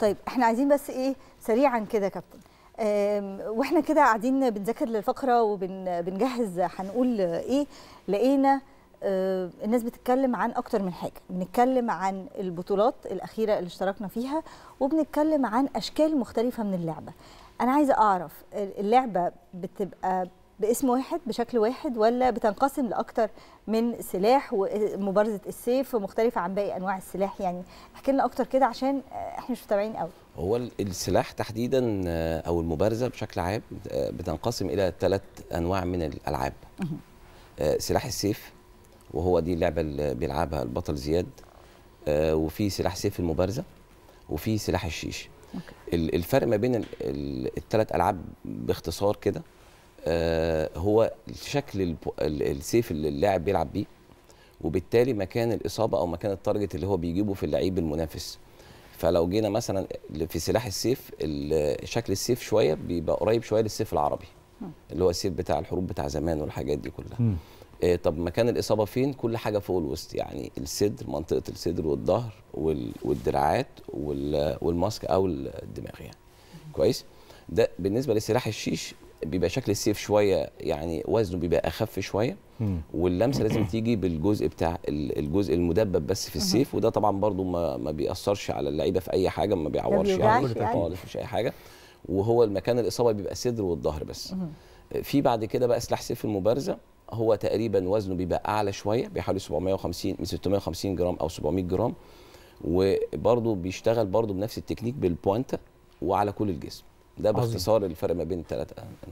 طيب احنا عايزين بس ايه سريعا كده كابتن واحنا كده قاعدين بنذاكر للفقره وبنجهز هنقول ايه لقينا آه، الناس بتتكلم عن اكتر من حاجه بنتكلم عن البطولات الاخيره اللي اشتركنا فيها وبنتكلم عن اشكال مختلفه من اللعبه انا عايزه اعرف اللعبه بتبقى باسم واحد بشكل واحد ولا بتنقسم لاكثر من سلاح ومبارزه السيف مختلفه عن باقي انواع السلاح يعني احكي لنا اكتر كده عشان احنا مش متابعين قوي هو السلاح تحديدا آه، او المبارزه بشكل عام آه، بتنقسم الى ثلاث انواع من الالعاب آه، سلاح السيف وهو دي اللعبه اللي بيلعبها البطل زياد وفي سلاح سيف المبارزه وفي سلاح الشيش الفرق ما بين الثلاث العاب باختصار كده آه، هو شكل السيف اللي اللاعب بيلعب بيه وبالتالي مكان الاصابه او مكان التارجت اللي هو بيجيبه في اللعيب المنافس فلو جينا مثلا في سلاح السيف شكل السيف شويه بيبقى قريب شويه للسيف العربي اللي هو السيف بتاع الحروب بتاع زمان والحاجات دي كلها إيه طب مكان الاصابه فين كل حاجه فوق الوسط يعني الصدر منطقه الصدر والظهر والدراعات والماسك او الدماغ يعني كويس ده بالنسبه لسلاح الشيش بيبقى شكل السيف شويه يعني وزنه بيبقى اخف شويه واللمسه لازم تيجي بالجزء بتاع الجزء المدبب بس في السيف وده طبعا برده ما, ما بيأثرش على اللعيبه في اي حاجه ما بيعورش يعني،, يعني خالص مش اي حاجه وهو المكان الاصابه بيبقى صدر والظهر بس في بعد كده بقى سلاح سيف المبارزه هو تقريبا وزنه بيبقى اعلى شويه بيحاول 750 من 650 جرام او 700 جرام وبرده بيشتغل برده بنفس التكنيك بالبوانتا وعلى كل الجسم ده باختصار الفرق ما بين الثلاثه